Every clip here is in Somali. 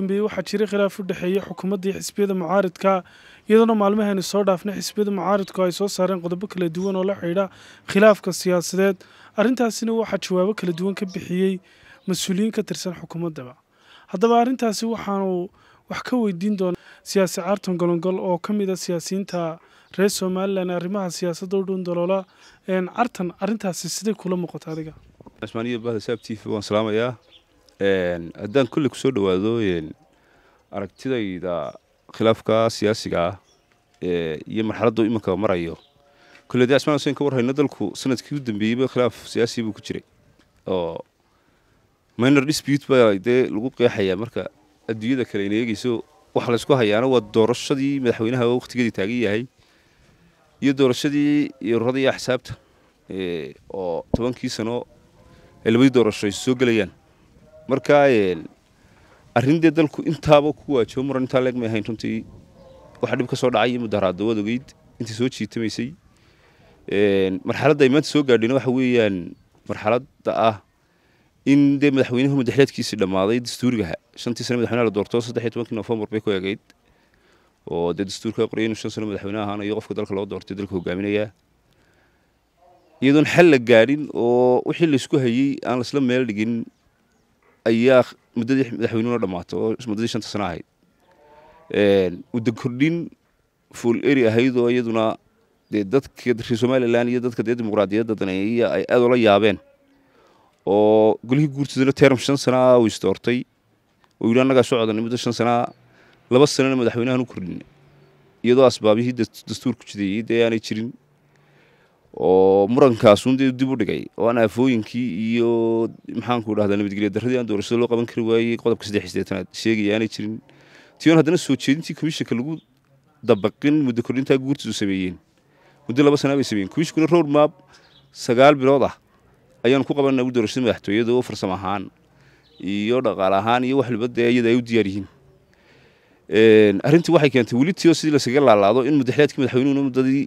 dambeeyey waxaa jiray khilaaf u dhexeeyey xukuumadda iyo xisbiyada mucaaridka iyadoona maalmahani soo dhaafnay xisbiyada mucaaridku ay soo saareen qodobo kala duwan oo la xidhiidha khilaafka siyaasadeed arrintaasina waxaa jawaabo kala duwan ka bixiyey mas-uuliyiin ka tirsan xukuumaddaba haddaba arrintaasi waxaanu wax ka weydiin doonaa siyaasi caarton golongol oo ka mid a ah siyaasiyiinta reer somalilan arrimaha siyaasadda u dhun daloola cartan arrintaasi siday kula muuqata adiga haddaan kolley ku soo dhowaado aragtidayda khilaafka siyaasiga ah iyo marxaladdu iminka marayo kolley dee asmaan ka warhayno dalku sanadkii u dambeeyeyba khilaaf siyaasi buu ku jiray oo minor dispute baa dee lagu qeexayaa marka adduunyada kale ayna eegeyso waxa laysku hayaana waa doorashadii madaxweynaha wakhtigeedii taagan yahay iyo doorashadii ururada iyo oo tobankii sano ee labadii doorasho ay soo gelayaan markaa eh, arrin dee dalku intaaba ku waajibo muran intaa leegmay ahayn runtii waxaa dhib ka soo dhacay mudaharaadda ogeyd intii soo jiitamaysay eh, marxaladda ay maanta soo gaadheen waxa weeyaan marxaladda ah in dee madaxweynuhu madaxleedkiisii dhammaaday dastuurigaha shantii sane madaxweynaha la doorto saddex iyo tobankii noofembar bay ku egayd oo dee dastuurka qorya inuu shan sano madaxweyne ahaanayo qofka dalka loo doortay dalka hogaaminayaa iyadoon xal la gaadhin oo wixii laysku hayay aan laisla meel dhigin ayaa muddadii madaxweynenoo dhammaato oo muddadii shanta sano ahayd wada kordhin fuol eri ahaydoo iyaduna dee dadka reer somalilan iyo dadka dee dimuqraadiyadda daneeya ay aad oola yaabeen oo golihii guurtidana teram shan sanaa u istoortay oo yidhi annagaa soo codanay muddo shan sanaa laba sanana madaxweynahan u kordhin iyadoo asbaabihii dastuurku jideeyey dee aanay jirin oo murankaasun dee dib u dhigay oo aan aafooyinkii iyo maxaanku dhahdaa nabadgelya daradii aan doorashada loo qaban kari waayey qodobka saddex iyo siddeetanaad sheegaya aanay jirin tion haddana soo jeedintii komishanka lagu dabaqin muddo kordhintaa guurtiisu sameeyeen muddo laba sanaa bay sameeyeen komishankuna rowd maab sagaal bilood ah ayaan ku qabananaa ugu doorashada madaxtooyada oo farsamo ahaan iyo dhaqaal ahaan iyo waxliba dee iyada ay u diyaar yihiin arrintii waxay keentay weli tio sidii lasaga laalaado in mudaxeedkii madaxweynuhuna muddadii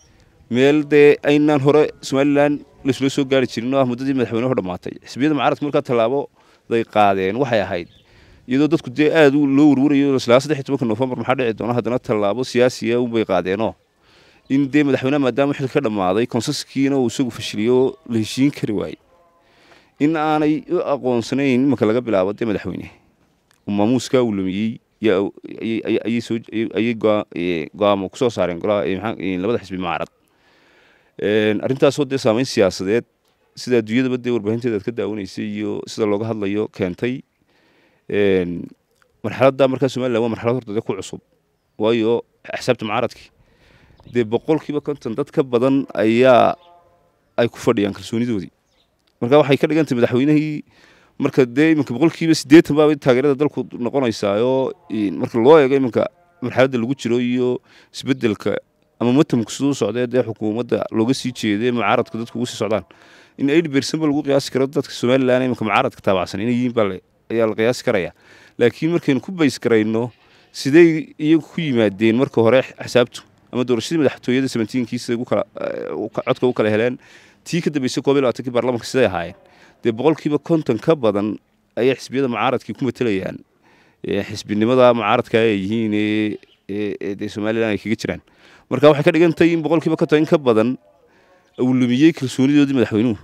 meel dee aynaan hore somalilan laisula soo gaari jirin oo ah muddadii madaxweynuhu dhammaatay xisbiyada mucaaradka markaa tallaaboday qaadeen waxay ahayd iyadoo dadku dee aad loo warwarayo ilaa saddexiy tobanka noofembar maxaa dhici doona haddana tallaabo siyaasiya ah unbay qaadeenoo in dee madaxweyneha maadaama xilka ka dhammaaday konsaskiina uu isagu fashiliyo la heshiin kari waayey in aanay u aqoonsanayn imanka laga bilaabo dee madaxweyneha maamuuskaa uu lumiyey ayay go'aamo ku soo saareen golaha labada xisbi mucaarad arrintaasoo dee saameyn siyaasadeed sida adduunyadaba dee warbaahinteeda ka daawanaysay iyo sida looga hadlayo keentay marxaladda markaa somalilan waa marxalad horta dee ku cusub waayo xisaabta mucaaradkii dee boqolkiiba konton dad ka badan ayaa ay ku fadhiyaan kalsoonidoodii marka waxay ka dhigantay madaxweynihii marka dee iminka boqolkiiba siddeetan baaba taageerada dalku noqonaysaayoo marka loo eego iminka marxaladda lagu jiro iyo isbedelka ama matamku siduu socdee dee xukuumadda looga sii jeeday mucaaradka dadku ugu sii socdaan in eid bersanba lagu qiyaasi karo dadka somalilan iminka mucaaradka taabacsan inay yihiin baayaa la qiyaasi karayaa laakiin markaynu ku baysgarayno siday iyagu ku yimaadeen marka hore xisaabtu ama doorashadii madaxtooyada samatiinkii siday codka u kala heleen tii ka dambaysay koob iyo labaatankii baarlamanka siday ahaayeen dee boqolkiiba konton ka badan ayay xisbiyada mucaaradkii ku matelayaan xisbinimada mucaaradka ay yihiin ee somalilan ay kaga jiraan marka waxay ka dhigan in boqolkiiba konton in ka badan uu lumiyey kalsoonidoodii madaxweynuhu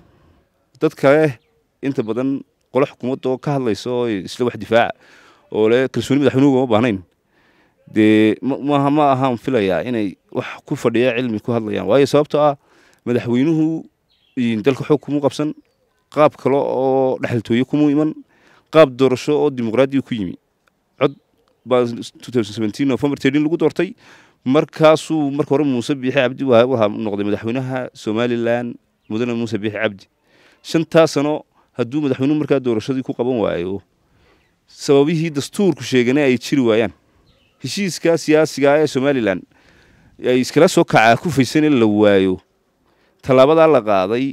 dad kale eh, inta badan qolo xukuumadda oo ka hadlaysa oo isla wax difaaca oo le kalsooni madaxweynuhu uma baahnayn dee maaha ma ahaan filayaa inay wax ku fadhiya cilmi ku hadlayaan waayo sababtoo ah madaxweynuhu dalka xoog kumuu qabsan qaab kale oo dhexaltooye kumuu iman qaab doorasho oo dimuqraadiya ku yimi cod baa november lagu doortay markaasuu marka hore muuse biixi cabdi waxa noqday madaxweynaha somalilan mudane muuse biixi cabdi shantaa sano hadduu madaxweynuhu markaa doorashadii ku qaban waayo sababihii dastuurku sheegana ay jiri waayaan heshiiska siyaasiga ee somalilan ay iskala soo kacaa ku faysan in la waayo tallaabadaa la qaaday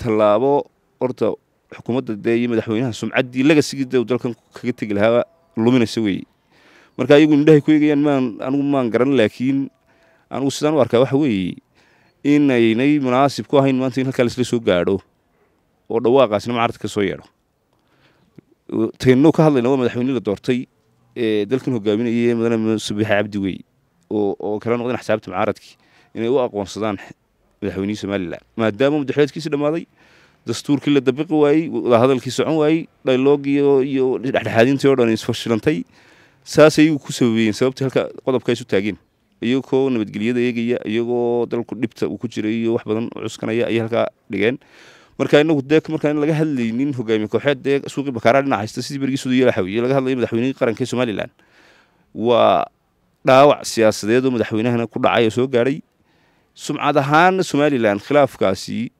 tallaabo horta xukuumadda dee iyo madaxweynaha sumcaddii lagasigii dalkan kaga tegi lahaa luminaysa weeye marka iyagu indhahay ku eegayaan maan anugu maan garan laakiin anugu sidaan u arkaa waxa weeye in munaasib ku ahayn maanta in halkaa laisla soo gaadho oo dhawaaqaasna macarta ka soo yeedho taynoo ka hadlayna waa madaxweyne la doortay ee dalkan hogaaminayay mudane subiixe cabdi wey oo kala noqdeen axsaabta mucaaradkii inay u aqoonsadaan madaxweynihii somalilan maadaama madaxweedkiisi dhammaaday dastuurkii la dabiqi waayey wadahadalkii socon waayey dayloog iyo dhexdhexaadintii oo dhan isfashilantay saas ayagu ku sababeeyeen sababta halka qodobka isu taageen iyagoo nabadgelyada eegaya iyagoo dalku dhibta uu ku jira iyo wax badan cuskanaya ayay halkaa dhigeen marka inagu dee markaa in laga hadlaynin hogaamiye kooxeed dee suuqii bakaara dhinac haysta sidii berigii suudiyalaxawiye laga hadlayo madaxweynihii qaranka somalilan waa dhaawac siyaasadeed oo madaxweynahana ku dhacay oo soo gaadhay sumcad ahaan somalilan khilaafkaasi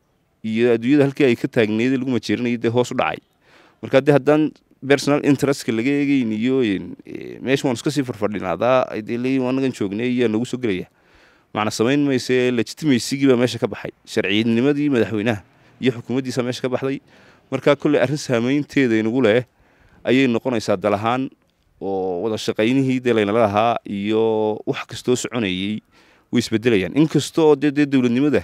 iyo adduunyada halkii ay ka taagneed lagu majeerinayo dee hoos u dhacay marka dee haddaan personal interestk laga eegeyn iyo eh, meesha waan iskasii farfadhin hadaa leeyiin joognay iyaa nagu soo gelaya macna samayn mayse lejitimaysigiibaa meesha ka baxay sharciyadnimadii madaxweynaha iyo xukuumaddiisa meesha ka baxday markaa kolley arrin saamaynteeda inagu leh ayay noqonaysaa dalahaan oo wada shaqaynihii dee laynala lahaa iyo wax kastoo soconayey way isbedelayaan in kastooo dee dee dowladnimada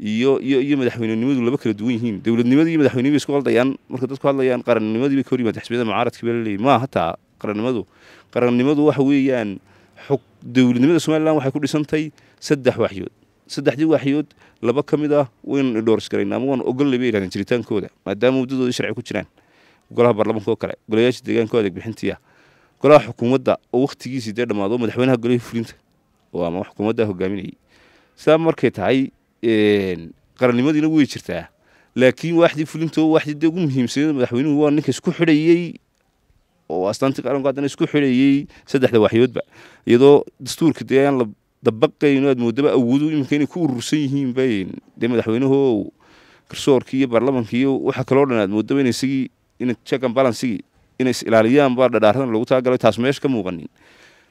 iyo iyo iyo madaxweynenimadu laba kala duwan yihiin dowladnimadii iyo madaxweynenimay isku qaldayaan marka dadku hadlayaan qarannimadii ka hor yimaad xisbiyada mucaaradkii baa laleeyay maa hataa qarannimadu qarannimadu waxa weeyaan dowladnimada somalilan waxay ku dhisantay saddex waaxyood saddexdii waaxyood laba ka mid ah waynan idhooris garayn ama waan ogollay bay yidhahdeen jiritaankooda maadaama muddadoodii sharci ku jiraan golaha baarlamaanka kale golayaasha deegaanka adeeg bixintiiah golaha xukuumadda oo wakhtigiisii dee dhammaado madaxweynaha golihii fulinta oo ama xukuumadda hogaaminayay sidaa markay tahay qarannimadiina way jirtaa laakiin waaxdii fulintoo waaxdii dee ugu muhiimsana madaxweynuhu waa ninka isku xidhayey oo astaantii qaranku haddana isku xidhayey saddexda waxyoodba iyadoo dastuurka dee aan la dabaqayno aad moodaba awoodo iminka inay ku urursan yihiin bay dee madaxweynuhu garsoorkii iyo baarlamanki iyo waxa kaloo dhan aad moodaba in isagii in check and balansigii inay is ilaaliyaan baa dhadhaaradan loogu talagalay taas meesha ka muuqanin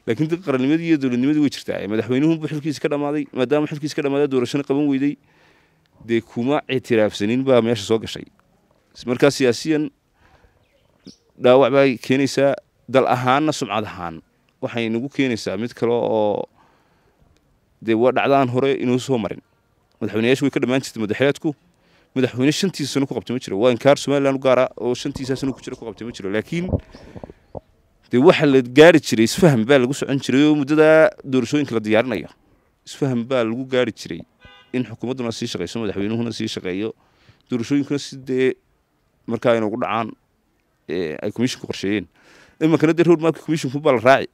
laakiin qarannimadii iyo dowladnimadii way jirtaa madaxweynuhunbuu xilkiisi ka dhamaaday maadaama xilkiisi ka dhamaada doorashana qaban weyday dee kuma ictiraafsanin baa meesha soo gashay markaa siyaasiyan dhaawac baa keenaysaa dal ahaanna sumcad ahaan waxay nagu keenaysaa mid kale oo dee dhacdaan hore inuu soo marin madaxweynayaashu way ka dhammaan jirtay madaxeedku madaxweyne shantiisa ku qabtay jiro waa inkaar somalilan u gaara oo shantiisaa ku jira ku qabtay jiro laakiin dee waxa la gaari jiray isfaham baa lagu socon jiray oo muddadaa doorashooyinka la diyaarinayo isfaham baa lagu gaari jiray in xukuumadduna sii shaqeyso madaxweynuhuna sii shaqeeyo doorashooyinkuna sidee dee markaa inugu dhacaan ay commisshinku qorsheeyeen iminkana dee roadmark commisshinku baa la raaci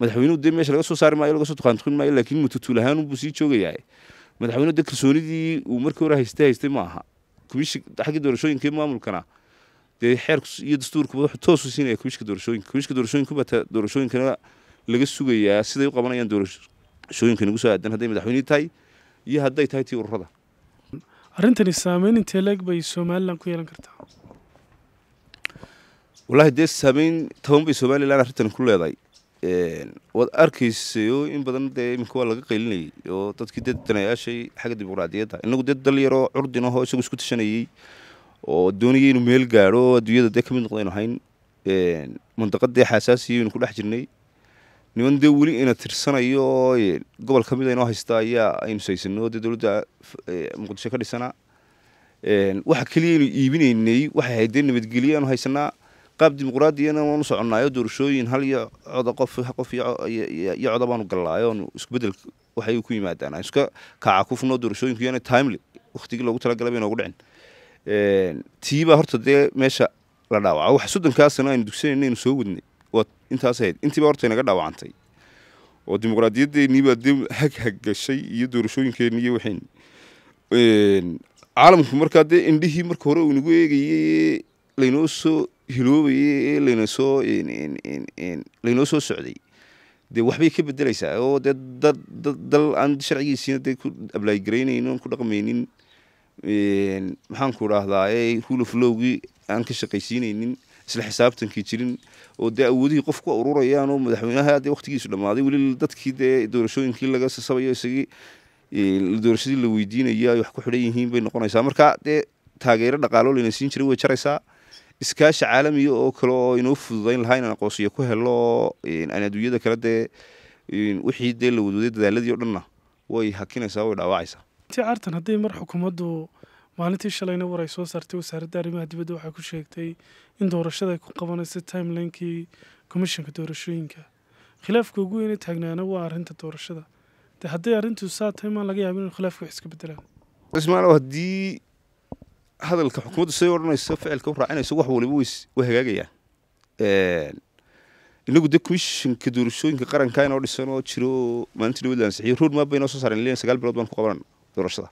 madaxweynuhu dee meesha laga soo saari maayo laga soo duqaantuqin maayo laakiin matutuul ahaanunbuu sii joogayaa madaxweynuhu dee kalsoonidii uu markii hore hayste haystay ma aha xaggii doorashooyinkai maamulkana dee xeerku iyo dastuurkuba wuxuu toosu siinaya komishka doorashooyinka komishka doorashooyinka bataa doorashooyinkana laga sugayaa siday u qabanayaan doorashooyinka inagu soo aadan hadday madaxweynihii tahay iyo hadday tahay tii ururada arrintani saameyn intee leeg bay somalilan ku yeelan kartaa wallaahi dee saameyn toban bay somalilan arrintan ku leedahay waad arkaysayo in badan dee iminka waa laga qaylinayay oo dadkii dee danayaashay xagga dimuqraadiyadda inagu dee dalyaroo yaroo isagu isku tashanayay oo doonaya inuu meel gaaro adduunyada dee kamid noqda aynu ahayn mundaqadee xaasaasiya aynu ku dhex jirnay niman dee weli ina tirsanayo gobol ka mid haysta ayaa aynu saysano dee dowladda e, muqdisho ka dhisanaa waxa keliya aynu iibinaynay waxay ahayd dee nabadgelyo aanu haysanaa qaab dimuqraadiyana waan u soconaayo doorashooyin hal iyo coda qof qof iyo coda baanu galnaayo oonu iskubeddel waxay ku yimaadaan aynu iska kaacakufno doorashooyinku yaana timely waktigii loogu talagalay baynu dhicin tiibaa horta dee meesha la dhaawaca wax soddonkaasana aynu dugsanaynu soo wadnay waa intaas ahayd intiiba horta inaga dhaawacantay oo dimuqraadiyaddeeniibaa dee haghagashay iyo doorashooyinkeenni iyo waxayn caalamku markaa dee indhihii marka hore uinagu eegayey ee laynoo soo hiloobayey ee layna soo laynoo soo socday dee waxbay ka bedelaysaa oo dee dad dal aan sharcigiisiina dee ku ablaaygaraynaynin oon ku dhaqmaynin maxaanku idhaahdaa hulaflowgii aan ka shaqaysiinaynin isla xisaabtankii jirin oo dee awoodihii qof ku ururayaan oo madaxweynaha dee waqtigiisu dhammaaday weli dadkii dee doorashooyinkii laga sasabayo isagii doorashadii la weydiinaya ay wax ku xidhan yihiin bay noqonaysaa marka dee taageero dhaqaalo layna siin jiray way jaraysaa iskaashi caalamiga oo kale oo inoo fududayn lahaa inaan aqoonsiyo ku helo aan adduunyada kale dee wixii dee la wadwaday dadaaladii o dhanna way hakinaysaa way dhaawacaysaa runtii artan haddii mar xukuumaddu maalintii shalayna war ay soo saartay wasaaradda arrimaha dibadda waxay ku sheegtay in doorashada ay ku qabanaysa timelinekii komishanka doorashooyinka khilaafka ugu weynee taagnaana waa arrinta doorashada de hadday arrintu saa tahay maa laga yaaba inuu khilaafka wax iska bedelaan ismaalow haddii hadalka xukuumaddu siday odhanayso ficilka u raacinayso wax waliba way hagaagayaan inagu dee komishanka doorashooyinka qaranka inoo dhisan oo jiro maalinta dibadda ansixiyo road map bay soo saareen liyan sagaal bilood baan ku qabanana doorashada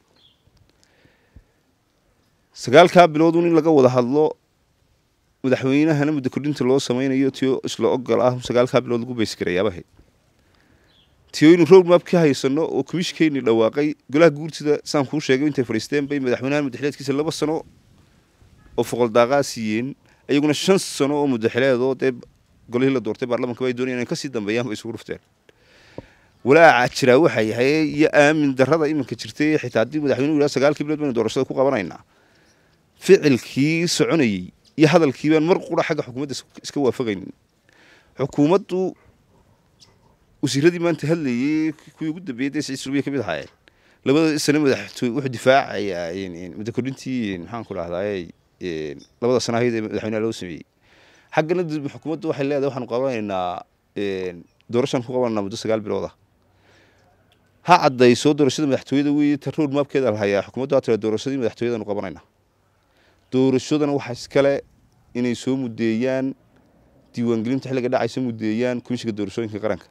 sagaalkaa bilooduun in laga wada hadlo madaxweynahana muddo kordhinta loo samaynayo tiyo isla ogol ah sagaalkaa bilood lagu baysigarayaabahey tiyoynu roadmapkii haysano oo komishkeyni dhawaaqay golaha guurtida saan kuu sheegay intay fadhiisteen bay madaxweynaha muddexileedkiisa laba sano oo foqoldaaqaa siiyeen iyaguna shan sano oo mudaxileedoo dee golihii la doortay baarlamanka ba ay doonayaan inay kasii dambeeyaan bay isugu dhufteen walaaca jira waxa yahay iyo aamin darada iminka jirtay xitaa haddii madaxweynuhu yidhah sagaalkii bilood baynu doorashada ku qabanaynaa ficilkii soconayey iyo hadalkii baan mar qura xagga xukuumadda iska waafaqaynin xukuumaddu wasiiradii maanta hadlayey kuwii ugu dambeeyey dee siciid ka mid ahaayeen labada sane madaxtooy wuxuu difaacayaa muddo kordhintii maxaan ku dhahdaa labada sana ahayd ee madaxweynaha loo sameeyey xaggana xukuumaddu waxay leedahay waxaanu qabanaynaa doorashaan ku qabananaa muddo sagaal biloodah ha cadayso doorashada madaxtooyada wey taroor maabkeeda la hayaa xukuumaddu waa doorashadii madaxtooyadanu qabanayna doorashadana waxa iskale inay soo mudeeyaan diiwaangelinta xilliga dhacaysa mudeeyaan komishiga doorashooyinka qaranka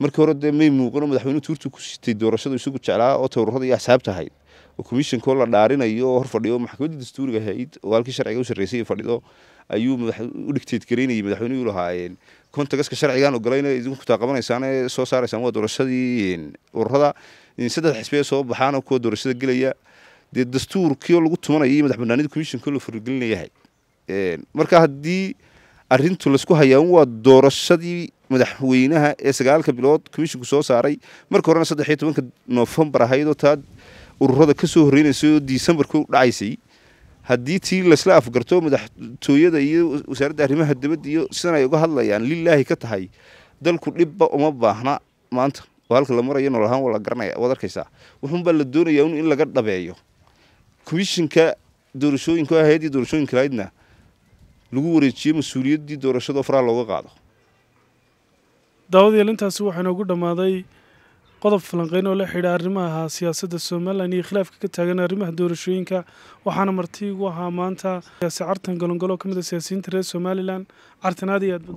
markii hore dee may muuqano madaxweynuhu tuurtu ku sitay doorashadu isagu jeclaa oo towrurada iyo axsaabta ahayd oo komishanko la dhaarinayo oo hor fadhiyo maxkamaddii dastuuriga ahayd oo halkii sharciga u sarreysay fadhido ayuu u dhigteed garaynayay madaxweynuhu lahaayeen kontagaska sharcigan ogoleynay idinku taa qabanaysaane soo saaraysaan waa doorashadii ururada in saddex xisbiya soo baxaana kuwa doorashada gelaya dee dastuurkiioo lagu tumanaya iyo madax banaanida commishinko la furgelina yahay marka haddii arintu laysku hayaawan waa doorashadii madaxweynaha ee sagaalka bilood comishinku soo saaray marka horena saddex iyo tobanka nofembar ahaydoo taa ururada kasoo soo horreynaysaoo disembarku dhacaysay haddii tii laysla afgarto madaxtooyada iyo wasaaradda arrimaha dabadda iyo sidan ay uga hadlayaan lilaahi ka tahay dalku dhibba uma baahna maanta oo halka la marayo noolahaan waa la garanaya waad arkaysaa wuxuunbaa la doonayaa un in laga dhabeeyo komishinka doorashooyinka hay-addii doorashooyinka lahaydna lagu wareejiyo mas-uuliyaddii doorashadoo faraha looga qaado daawadeelintaasi waxaa inoogu dhammaaday qodob falanqeyn oo la xidha arrimaha siyaasadda somalilan iyo khilaafka ka taagan arrimaha doorashooyinka waxaana marti igu ahaa maanta siyaasi cartan golongolo ka mid a ah siyaasiyiinta reer somalilan cartanaad iyo aad